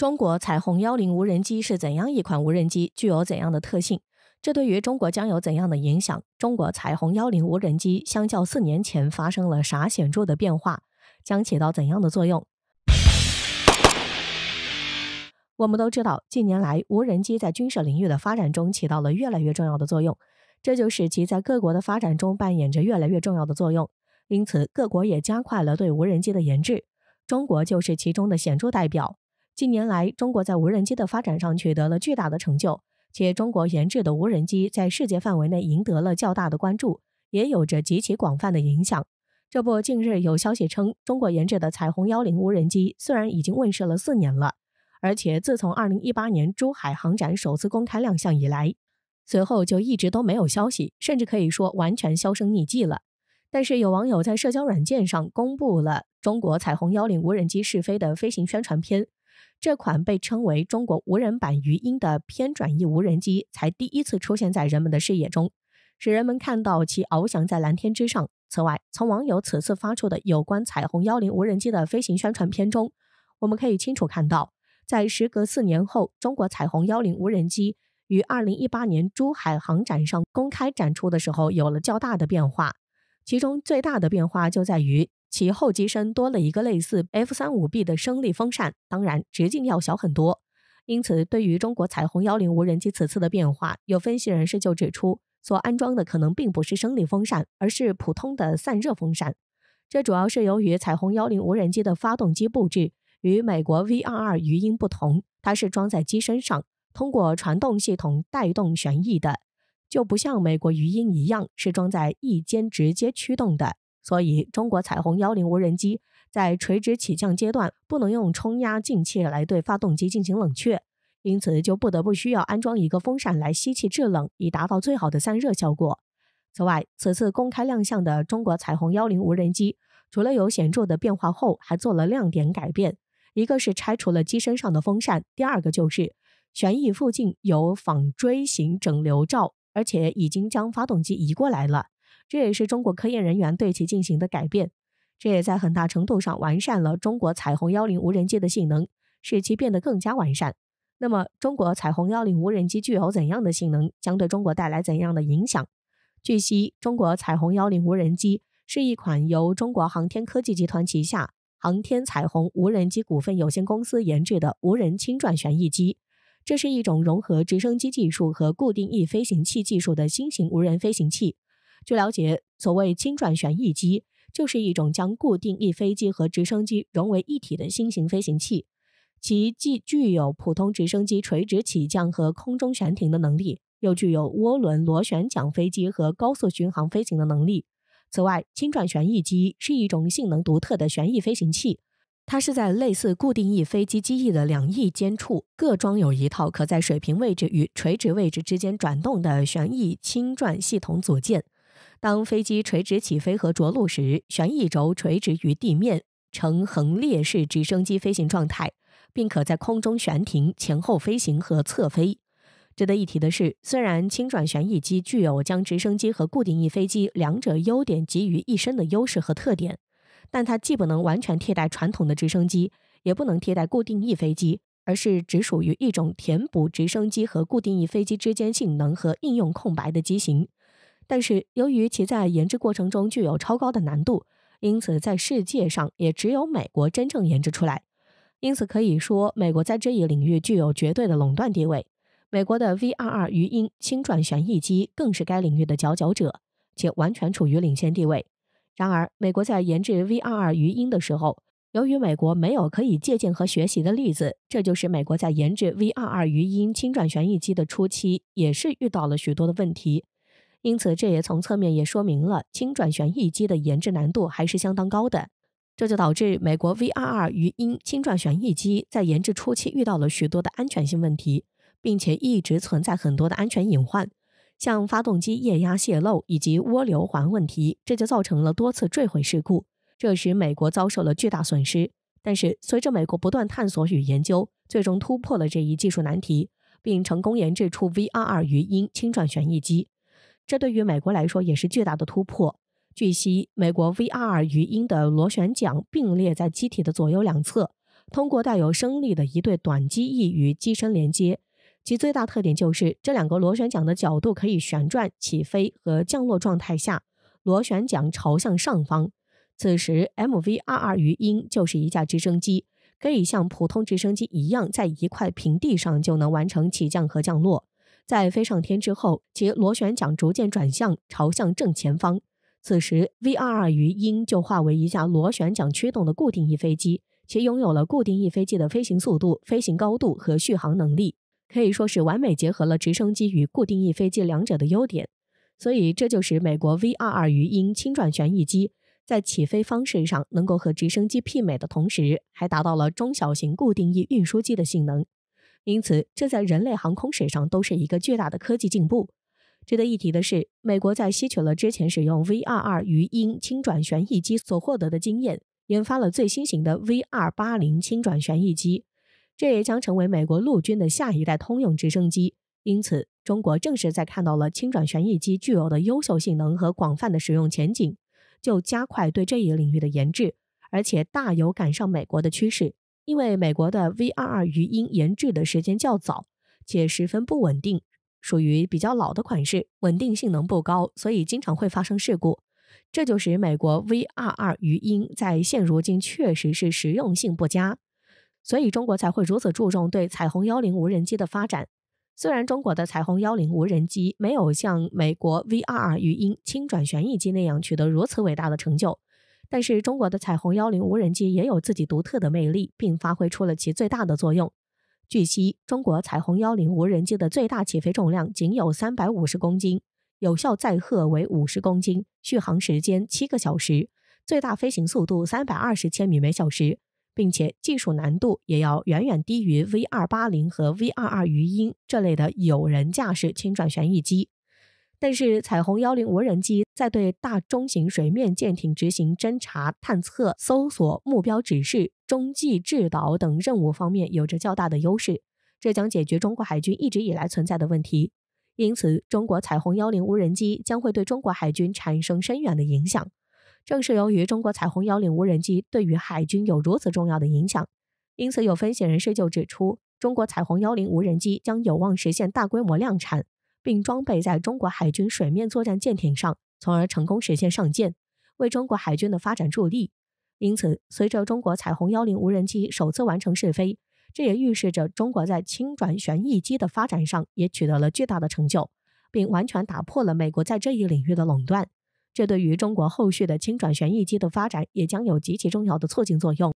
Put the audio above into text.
中国彩虹幺零无人机是怎样一款无人机，具有怎样的特性？这对于中国将有怎样的影响？中国彩虹幺零无人机相较四年前发生了啥显著的变化？将起到怎样的作用？我们都知道，近年来无人机在军事领域的发展中起到了越来越重要的作用，这就使其在各国的发展中扮演着越来越重要的作用。因此，各国也加快了对无人机的研制，中国就是其中的显著代表。近年来，中国在无人机的发展上取得了巨大的成就，且中国研制的无人机在世界范围内赢得了较大的关注，也有着极其广泛的影响。这不，近日有消息称，中国研制的彩虹幺零无人机虽然已经问世了四年了，而且自从二零一八年珠海航展首次公开亮相以来，随后就一直都没有消息，甚至可以说完全销声匿迹了。但是，有网友在社交软件上公布了中国彩虹幺零无人机试飞的飞行宣传片。这款被称为“中国无人版鱼鹰”的偏转翼无人机才第一次出现在人们的视野中，使人们看到其翱翔在蓝天之上。此外，从网友此次发出的有关彩虹幺零无人机的飞行宣传片中，我们可以清楚看到，在时隔四年后，中国彩虹幺零无人机于2018年珠海航展上公开展出的时候，有了较大的变化。其中最大的变化就在于。其后机身多了一个类似 F 三五 B 的升力风扇，当然直径要小很多。因此，对于中国彩虹幺零无人机此次的变化，有分析人士就指出，所安装的可能并不是升力风扇，而是普通的散热风扇。这主要是由于彩虹幺零无人机的发动机布置与美国 V 二二鱼鹰不同，它是装在机身上，通过传动系统带动旋翼的，就不像美国鱼鹰一样是装在翼尖直接驱动的。所以，中国彩虹幺零无人机在垂直起降阶段不能用冲压进气来对发动机进行冷却，因此就不得不需要安装一个风扇来吸气制冷，以达到最好的散热效果。此外，此次公开亮相的中国彩虹幺零无人机，除了有显著的变化后，还做了亮点改变：一个是拆除了机身上的风扇，第二个就是旋翼附近有仿锥形整流罩，而且已经将发动机移过来了。这也是中国科研人员对其进行的改变，这也在很大程度上完善了中国彩虹幺零无人机的性能，使其变得更加完善。那么，中国彩虹幺零无人机具有怎样的性能，将对中国带来怎样的影响？据悉，中国彩虹幺零无人机是一款由中国航天科技集团旗下航天彩虹无人机股份有限公司研制的无人轻转旋翼机，这是一种融合直升机技术和固定翼飞行器技术的新型无人飞行器。据了解，所谓轻转旋翼机，就是一种将固定翼飞机和直升机融为一体的新型飞行器，其既具有普通直升机垂直起降和空中悬停的能力，又具有涡轮螺旋桨飞机和高速巡航飞行的能力。此外，轻转旋翼机是一种性能独特的旋翼飞行器，它是在类似固定翼飞机机翼的两翼间处各装有一套可在水平位置与垂直位置之间转动的旋翼轻转系统组件。当飞机垂直起飞和着陆时，旋翼轴垂直于地面，呈横列式直升机飞行状态，并可在空中悬停、前后飞行和侧飞。值得一提的是，虽然轻转旋翼机具有将直升机和固定翼飞机两者优点集于一身的优势和特点，但它既不能完全替代传统的直升机，也不能替代固定翼飞机，而是只属于一种填补直升机和固定翼飞机之间性能和应用空白的机型。但是，由于其在研制过程中具有超高的难度，因此在世界上也只有美国真正研制出来。因此，可以说美国在这一领域具有绝对的垄断地位。美国的 V22 鱼鹰轻转旋翼机更是该领域的佼佼者，且完全处于领先地位。然而，美国在研制 V22 鱼鹰的时候，由于美国没有可以借鉴和学习的例子，这就使美国在研制 V22 鱼鹰轻转旋翼机的初期也是遇到了许多的问题。因此，这也从侧面也说明了轻转旋翼机的研制难度还是相当高的。这就导致美国 VRR 鱼鹰轻转旋翼机在研制初期遇到了许多的安全性问题，并且一直存在很多的安全隐患，像发动机液压泄漏以及涡流环问题，这就造成了多次坠毁事故，这使美国遭受了巨大损失。但是，随着美国不断探索与研究，最终突破了这一技术难题，并成功研制出 VRR 鱼鹰轻转旋翼机。这对于美国来说也是巨大的突破。据悉，美国 VRR 鱼鹰的螺旋桨并列在机体的左右两侧，通过带有升力的一对短机翼与机身连接。其最大特点就是这两个螺旋桨的角度可以旋转。起飞和降落状态下，螺旋桨朝向上方，此时 M VRR 鱼鹰就是一架直升机，可以像普通直升机一样，在一块平地上就能完成起降和降落。在飞上天之后，其螺旋桨逐渐转向，朝向正前方。此时，V22 鱼鹰就化为一架螺旋桨驱动的固定翼飞机，其拥有了固定翼飞机的飞行速度、飞行高度和续航能力，可以说是完美结合了直升机与固定翼飞机两者的优点。所以，这就使美国 V22 鱼鹰轻转旋翼机在起飞方式上能够和直升机媲美的同时，还达到了中小型固定翼运输机的性能。因此，这在人类航空史上都是一个巨大的科技进步。值得一提的是，美国在吸取了之前使用 V22 鱼鹰轻转旋翼机所获得的经验，研发了最新型的 V280 轻转旋翼机，这也将成为美国陆军的下一代通用直升机。因此，中国正是在看到了轻转旋翼机具有的优秀性能和广泛的使用前景，就加快对这一领域的研制，而且大有赶上美国的趋势。因为美国的 V22 鱼鹰研制的时间较早，且十分不稳定，属于比较老的款式，稳定性能不高，所以经常会发生事故。这就使美国 V22 鱼鹰在现如今确实是实用性不佳。所以中国才会如此注重对彩虹幺零无人机的发展。虽然中国的彩虹幺零无人机没有像美国 V22 鱼鹰倾转旋翼机那样取得如此伟大的成就。但是中国的彩虹幺零无人机也有自己独特的魅力，并发挥出了其最大的作用。据悉，中国彩虹幺零无人机的最大起飞重量仅有三百五十公斤，有效载荷为五十公斤，续航时间七个小时，最大飞行速度三百二十千米每小时，并且技术难度也要远远低于 V 二八零和 V 二二鱼鹰这类的有人驾驶轻转旋翼机。但是，彩虹幺零无人机在对大中型水面舰艇执行侦察、探测、搜索目标、指示、中继制导等任务方面有着较大的优势，这将解决中国海军一直以来存在的问题。因此，中国彩虹幺零无人机将会对中国海军产生深远的影响。正是由于中国彩虹幺零无人机对于海军有如此重要的影响，因此有分析人士就指出，中国彩虹幺零无人机将有望实现大规模量产。并装备在中国海军水面作战舰艇上，从而成功实现上舰，为中国海军的发展助力。因此，随着中国彩虹幺零无人机首次完成试飞，这也预示着中国在轻转旋翼机的发展上也取得了巨大的成就，并完全打破了美国在这一领域的垄断。这对于中国后续的轻转旋翼机的发展，也将有极其重要的促进作用。